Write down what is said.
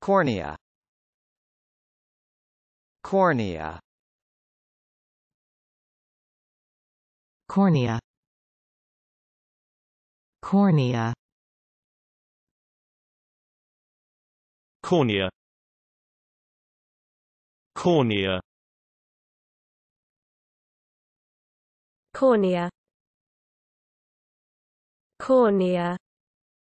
Cornea Cornea Cornea Cornea Cornea Cornea Cornea Cornea